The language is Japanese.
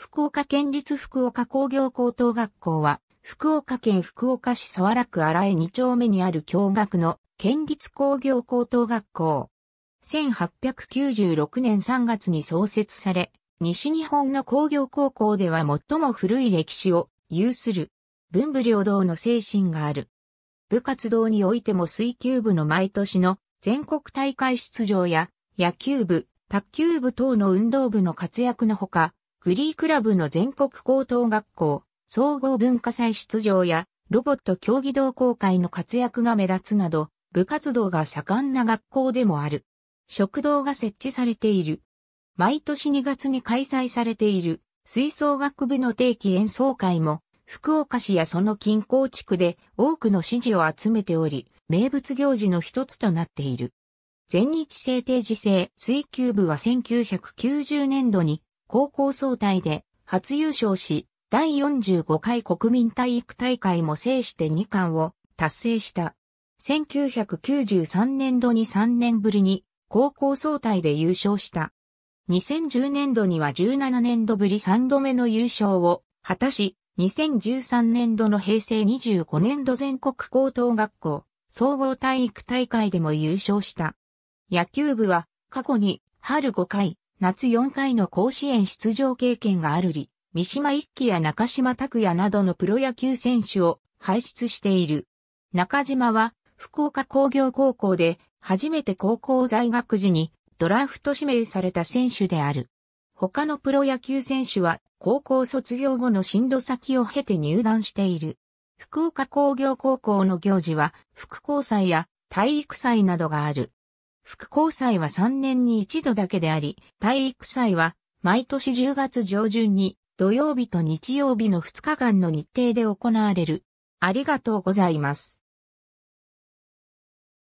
福岡県立福岡工業高等学校は、福岡県福岡市沢楽荒江2丁目にある共学の県立工業高等学校。1896年3月に創設され、西日本の工業高校では最も古い歴史を有する文武両道の精神がある。部活動においても水球部の毎年の全国大会出場や野球部、卓球部等の運動部の活躍のほか、グリークラブの全国高等学校、総合文化祭出場や、ロボット競技同好会の活躍が目立つなど、部活動が盛んな学校でもある。食堂が設置されている。毎年2月に開催されている吹奏楽部の定期演奏会も福岡市やその近郊地区で多くの支持を集めており、名物行事の一つとなっている。全日制定時制水球部は1990年度に高校総体で初優勝し、第45回国民体育大会も制して2冠を達成した。1993年度に3年ぶりに高校総体で優勝した。2010年度には17年度ぶり3度目の優勝を果たし、2013年度の平成25年度全国高等学校総合体育大会でも優勝した。野球部は過去に春5回、夏4回の甲子園出場経験があるり、三島一輝や中島拓也などのプロ野球選手を輩出している。中島は福岡工業高校で初めて高校在学時にドラフト指名された選手である。他のプロ野球選手は高校卒業後の進路先を経て入団している。福岡工業高校の行事は副校祭や体育祭などがある。副交祭は3年に一度だけであり、体育祭は毎年10月上旬に土曜日と日曜日の2日間の日程で行われる。ありがとうございます。